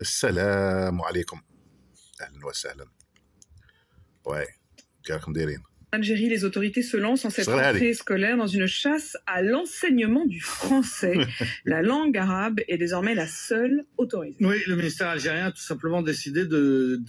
السلام عليكم اهلا salam. واي Algérie, les autorités se lancent en cette rentrée scolaire dans une chasse à l'enseignement du français. la langue arabe est désormais la seule autorisée. Oui, le ministère algérien a tout simplement décidé de,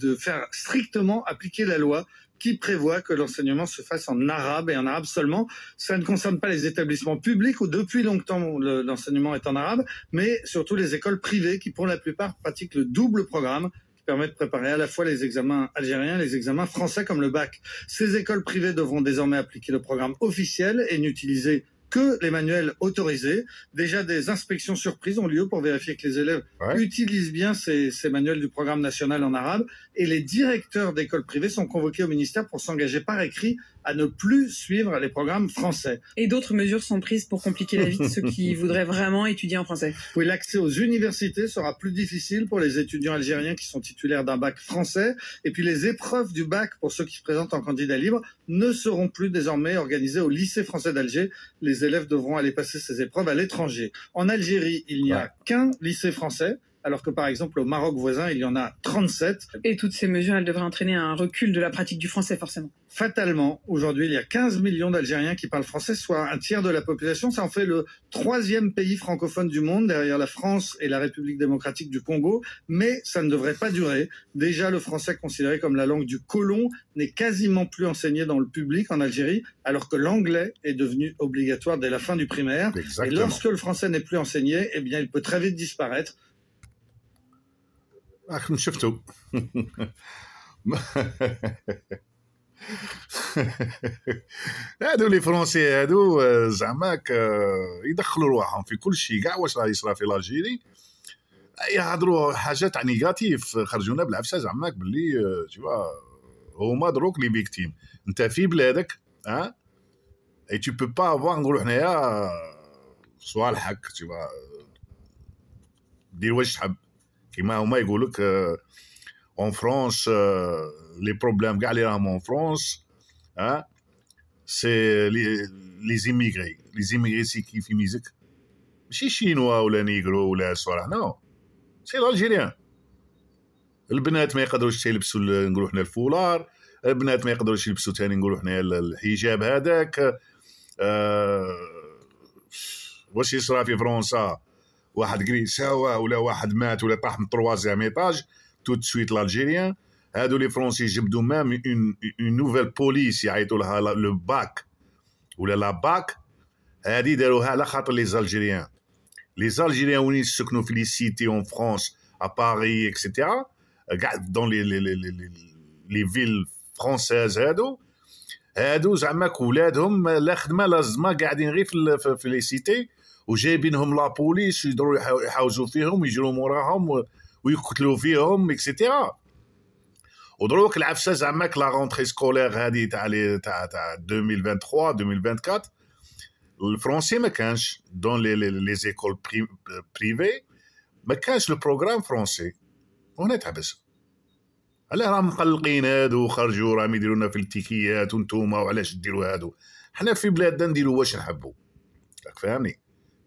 de faire strictement appliquer la loi qui prévoit que l'enseignement se fasse en arabe et en arabe seulement. Ça ne concerne pas les établissements publics où depuis longtemps l'enseignement est en arabe, mais surtout les écoles privées qui pour la plupart pratiquent le double programme qui permet de préparer à la fois les examens algériens et les examens français comme le bac. Ces écoles privées devront désormais appliquer le programme officiel et n'utiliser que les manuels autorisés. Déjà, des inspections surprises ont lieu pour vérifier que les élèves utilisent bien ces, ces, manuels du programme national en arabe. Et les directeurs d'écoles privées sont convoqués au ministère pour s'engager par écrit à ne plus suivre les programmes français. Et d'autres mesures sont prises pour compliquer la vie de ceux qui voudraient vraiment étudier en français. Oui, l'accès aux universités sera plus difficile pour les étudiants algériens qui sont titulaires d'un bac français. Et puis les épreuves du bac pour ceux qui se présentent en candidat libre ne seront plus désormais organisées au lycée français d'Alger. Les élèves devront aller passer ces épreuves à l'étranger. En Algérie, il n'y a qu'un lycée français alors que par exemple au Maroc voisin, il y en a 37. Et toutes ces mesures, elles devraient entraîner un recul de la pratique du français forcément. Fatalement, aujourd'hui, il y a 15 millions d'Algériens qui parlent français, soit un tiers de la population. Ça en fait le troisième pays francophone du monde, derrière la France et la République démocratique du Congo. Mais ça ne devrait pas durer. Déjà, le français considéré comme la langue du colon n'est quasiment plus enseigné dans le public en Algérie, alors que l'anglais est devenu obligatoire dès la fin du primaire. Et lorsque le français n'est plus enseigné, eh bien, il peut très vite disparaître. اخر شفته هادو لي فرونسي هادو آه، زعماك آه، يدخلوا رواحهم في كل شيء كاع واش راه يصرا في لاجيري يهضروا حاجات تاع يعني نيجاتيف خرجونا بالعفسه زعماك باللي تيوا آه، هما دروك لي فيكتيم انت في بلادك ها اي تي بو با افوار نقولوا حنايا صوالحك تيوا دير واش تحب كيما هما يقول لك اون فرونس لي بروبليم كاع اللي راهم اون فرونس ها سي لي زيميغري لي زيميغري سي كي في ميزك ماشي شينوا ولا نيغرو ولا صوالح نو سي الجيريان البنات ما يقدروش يلبسوا نقولوا حنا الفولار البنات ما يقدروش يلبسوا ثاني نقولوا حنا الحجاب هذاك أه واش يصرى في فرنسا واحد كريساوا ولا واحد مات ولا طاح من تروازيام ايطاج تو سويت لالجيريان هادو لي فرونسي جبدوا مام اون اون نوفيل بوليس يعيطوا لها لو باك ولا لا باك هادي داروها على خاطر لي زالجيريان لي زالجيريان وين يسكنوا في لي سيتي اون فرونس ا باري اكسيتيرا كاع دون لي لي لي لي فيل فرونسيز هادو هادو زعما ولادهم لا خدمه لا زما قاعدين غير في لي سيتي وجايبينهم لابوليس ويدروا يحاوزوا فيهم ويجروا موراهم ويقتلوا فيهم اكسيتيرا ودروك العفسه زعما لا رونتري سكولير هذه تاع تاع 2023 2024 الفرونسي ما كانش دون لي لي زيكول بريفي ما كانش البروغرام فرونسي وهنا تحبس علاه راهم مقلقين هادو خرجوا راهم لنا في التيكيات وانتوما وعلاش ديروا هادو حنا في بلادنا نديروا واش نحبوا فاهمني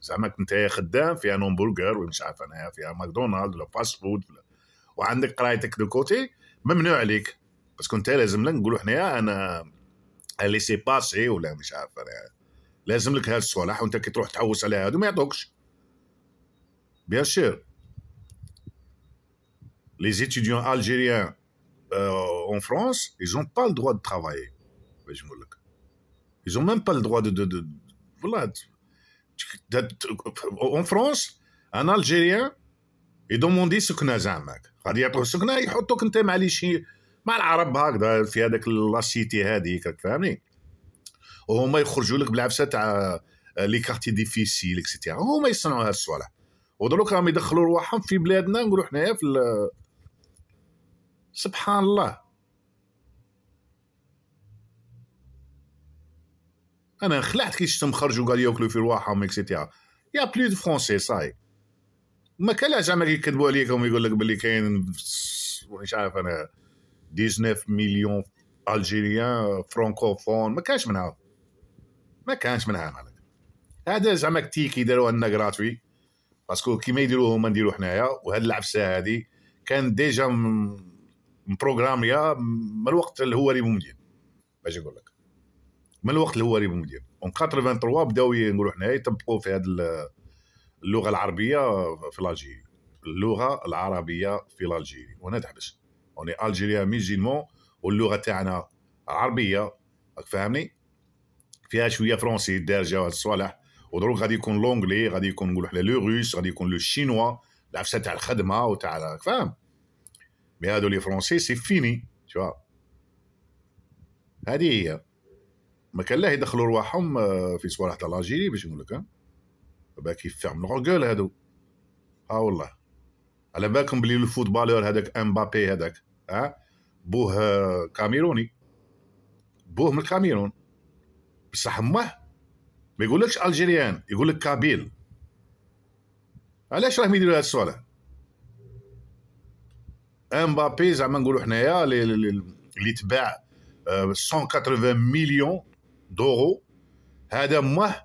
زعما كنت خدام فيها نومبرجر ومش عارف انا فيها ماكدونالد ولا فاست فود وعندك قرايتك دو كوتي ممنوع عليك باسكو كنت لازم لك نقولوا حنايا انا سي باسي ولا مش عارف انا لازم لك هاد الصوالح وانت كي تروح تحوس على هادو ما يعطوكش بيان سور لي زيتيديون الجيريان اون فرانس ايزون با لو دو دو ترافاي باش نقول لك ils ont même pas دو دو de, والله اون فرونس ان الجيريان يدوموندي سكنه زعما غادي يعطوه سكنه يحطوك انت مع لي شي مع العرب هكذا في هذاك لا سيتي هذيك راك فاهمني وهما يخرجوا لك بالعفسه تاع لي كارتي ديفيسيل اكسيتيرا هما يصنعوا هاد الصوالح ودروك راهم يدخلوا رواحهم في بلادنا نقولوا حنايا في سبحان الله انا خلعت كي شفتهم خرجوا قال ياكلوا في رواحهم اكسيتيرا يا بلو دو فرونسي صاي ما كان زعما كيكذبوا عليكم يقول لك باللي كاين مش عارف انا 19 مليون الجيريان فرانكوفون ما كانش منها ما كانش منها مالك هذا زعما تيكي داروها لنا غراتوي باسكو كيما يديروا هما نديرو حنايا وهاد العفسه هادي كان ديجا مبروغراميا من الوقت اللي هو ممدين باش نقول لك من الوقت اللي هو ريب مدير اون 83 بداو نقولوا حنايا يطبقوا في هذه اللغه العربيه في الجيري اللغه العربيه في الجيري وانا تحبس اوني الجيريا ميزيلمون واللغه تاعنا عربيه فاهمني فيها شويه فرونسي دارجه وهاد الصوالح ودروك غادي يكون لونجلي غادي يكون نقولوا حنا لو روس غادي يكون لو شينوا العفسه تاع الخدمه وتاع فاهم مي هادو لي فرونسي سي فيني تو هادي هي ما كان لا يدخلوا رواحهم آه، في صوالح تاع لاجيري باش نقول لك آه. باكي كيف لوغ جول هادو ها آه والله على بالكم بلي الفوتبالور هذاك امبابي هذاك ها بوه كاميروني بوه من الكاميرون بصح مه ما يقولكش الجيريان يقول لك كابيل علاش راهم يديروا هذا الصوالح امبابي زعما نقولوا حنايا اللي تباع 180 مليون دوغو هذا مه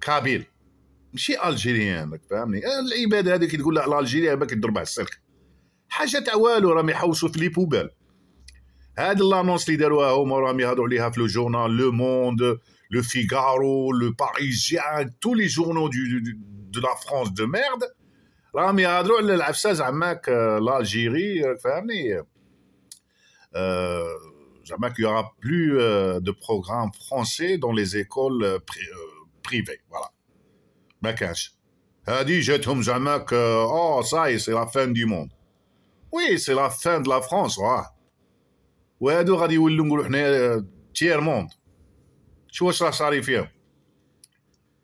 كابيل ماشي الجيريان راك فاهمني آه، العباد هذه كي تقول لا الجيريا ما كيضرب على السلك حاجه تاع والو راهم يحوسوا في لي بوبال هاد لانونس اللي داروها هما راهم يهضروا عليها في لو جورنال لو موند لو فيغارو لو باريزيان تو لي جورنو دو دو لا فرانس دو ميرد راهم يهضروا على العفسه زعماك لالجيري فاهمني أه jamais qu'il n'y aura plus euh, de programme français dans les écoles euh, euh, privées. Voilà. Makash. Elle a dit, je tombe jamais que, oh, ça, c'est la fin du monde. Oui, c'est la fin de la France, Oui, elle a dit, oui, l'ungu, l'hne, tiers monde. Tu vois, que ça arrive, hein.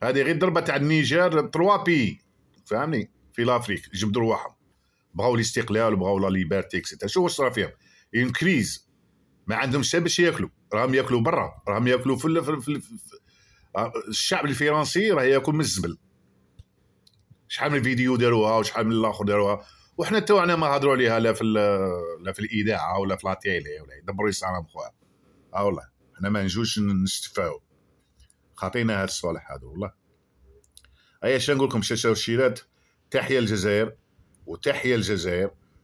Elle a dit, ridder, bah, t'as Niger, trois pays. Femme, fil l'Afrique, j'ai besoin de voir. Braou l'istiklal, bravo la liberté, etc. ce que ça arrive, Une crise. ما عندهم شيء باش ياكلوا راهم ياكلوا برا راهم ياكلوا في, في, في, في آه، الشعب الفرنسي راه ياكل من الزبل شحال من فيديو داروها وشحال من الاخر داروها وحنا عنا ما هضروا عليها لا في لا في الاذاعه ولا في لاتيلي ولا يدبروا يسعرهم خويا اه والله حنا ما نجوش نستفاو خاطينا هاد الصالح هادو والله ايا شنو نقول لكم شاشه وشيرات تحيه الجزائر وتحيه الجزائر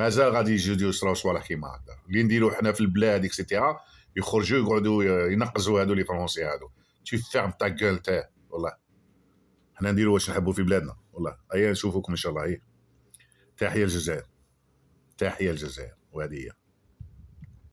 مازال غادي يجيو يصراو صوالح كيما هكا اللي نديرو حنا في البلاد اكسيتيرا يخرجوا يقعدوا ينقزوا هادو لي فرونسي هادو تي فيرم تا كول تاه والله حنا نديرو واش نحبو في بلادنا والله ايا نشوفوكم ان شاء الله هيا تحيه الجزائر تحيه الجزائر وهذه هي